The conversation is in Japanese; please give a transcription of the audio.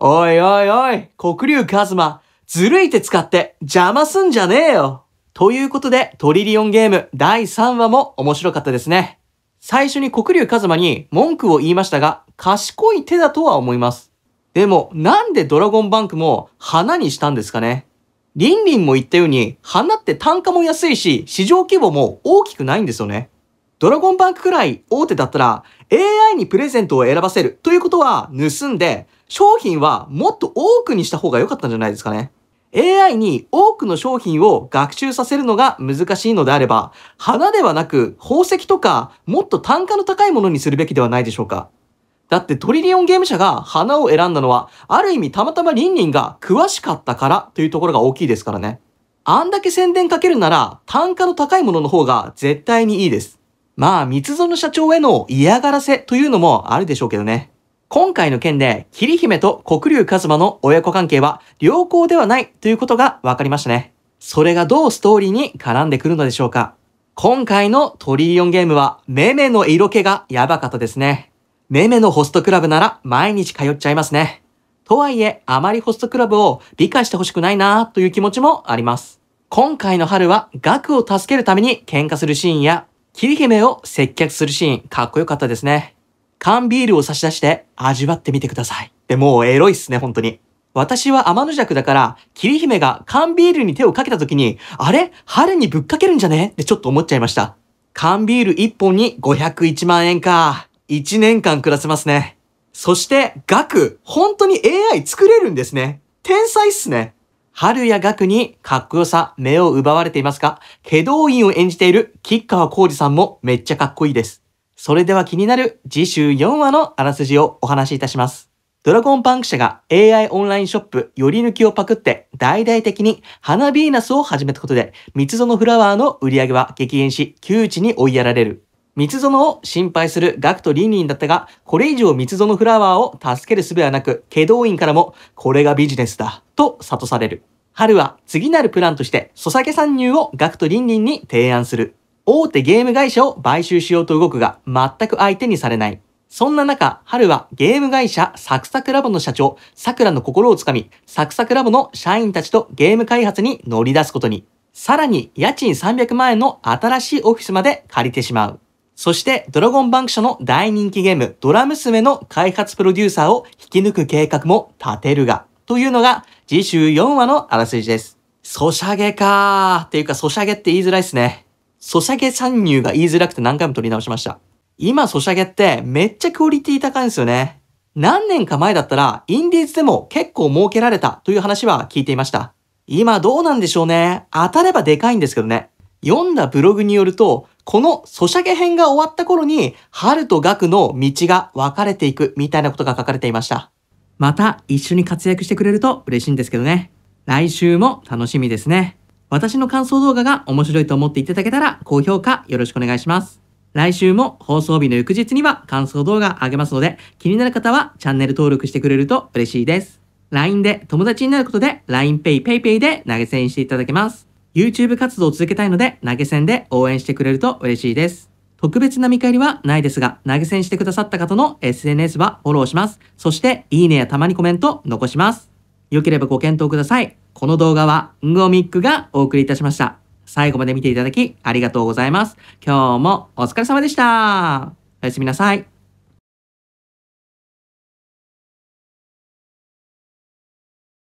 おいおいおい、黒竜カズマ、ずるい手使って邪魔すんじゃねえよ。ということで、トリリオンゲーム第3話も面白かったですね。最初に黒竜カズマに文句を言いましたが、賢い手だとは思います。でも、なんでドラゴンバンクも花にしたんですかねリンリンも言ったように、花って単価も安いし、市場規模も大きくないんですよね。ドラゴンバンクくらい大手だったら、AI にプレゼントを選ばせるということは、盗んで、商品はもっと多くにした方が良かったんじゃないですかね。AI に多くの商品を学習させるのが難しいのであれば、花ではなく宝石とかもっと単価の高いものにするべきではないでしょうか。だってトリリオンゲーム社が花を選んだのは、ある意味たまたまリンリンが詳しかったからというところが大きいですからね。あんだけ宣伝かけるなら、単価の高いものの方が絶対にいいです。まあ、三つ園社長への嫌がらせというのもあるでしょうけどね。今回の件で、桐姫と黒龍一馬の親子関係は良好ではないということが分かりましたね。それがどうストーリーに絡んでくるのでしょうか。今回のトリリオンゲームは、めめの色気がやばかったですね。めめのホストクラブなら毎日通っちゃいますね。とはいえ、あまりホストクラブを理解してほしくないなという気持ちもあります。今回の春は、額を助けるために喧嘩するシーンや、桐姫を接客するシーン、かっこよかったですね。缶ビールを差し出して味わってみてください。で、もうエロいっすね、本当に。私は天の尺だから、桐姫が缶ビールに手をかけた時に、あれ春にぶっかけるんじゃねってちょっと思っちゃいました。缶ビール1本に501万円か。1年間暮らせますね。そして、額。本当に AI 作れるんですね。天才っすね。春や額にかっこよさ、目を奪われていますが、祁答員を演じている吉川浩司さんもめっちゃかっこいいです。それでは気になる次週4話のあらすじをお話しいたします。ドラゴンパンク社が AI オンラインショップより抜きをパクって大々的に花ビーナスを始めたことで、蜜園フラワーの売り上げは激減し、窮地に追いやられる。蜜園を心配するガクとリンリンだったが、これ以上蜜園フラワーを助ける術はなく、祁動員からも、これがビジネスだ、と諭される。春は次なるプランとして、ソサゲ参入をガクとリンリンに提案する。大手ゲーム会社を買収しようと動くが、全く相手にされない。そんな中、春はゲーム会社サクサクラボの社長、らの心をつかみ、サクサクラボの社員たちとゲーム開発に乗り出すことに。さらに、家賃300万円の新しいオフィスまで借りてしまう。そして、ドラゴンバンク社の大人気ゲーム、ドラ娘の開発プロデューサーを引き抜く計画も立てるが、というのが、次週4話のあらすじです。ソシャゲかー。っていうか、ソシャゲって言いづらいっすね。ソシャゲ参入が言いづらくて何回も取り直しました。今ソシャゲってめっちゃクオリティ高いんですよね。何年か前だったらインディーズでも結構儲けられたという話は聞いていました。今どうなんでしょうね。当たればでかいんですけどね。読んだブログによると、このソシャゲ編が終わった頃に、春と学の道が分かれていくみたいなことが書かれていました。また一緒に活躍してくれると嬉しいんですけどね。来週も楽しみですね。私の感想動画が面白いと思っていただけたら、高評価よろしくお願いします。来週も放送日の翌日には感想動画あげますので、気になる方はチャンネル登録してくれると嬉しいです。LINE で友達になることで LINEPay、PayPay で投げ銭していただけます。YouTube 活動を続けたいので投げ銭で応援してくれると嬉しいです。特別な見返りはないですが、投げ銭してくださった方の SNS はフォローします。そして、いいねやたまにコメント残します。良ければご検討ください。この動画は、んごみっくがお送りいたしました。最後まで見ていただきありがとうございます。今日もお疲れ様でした。おやすみなさい。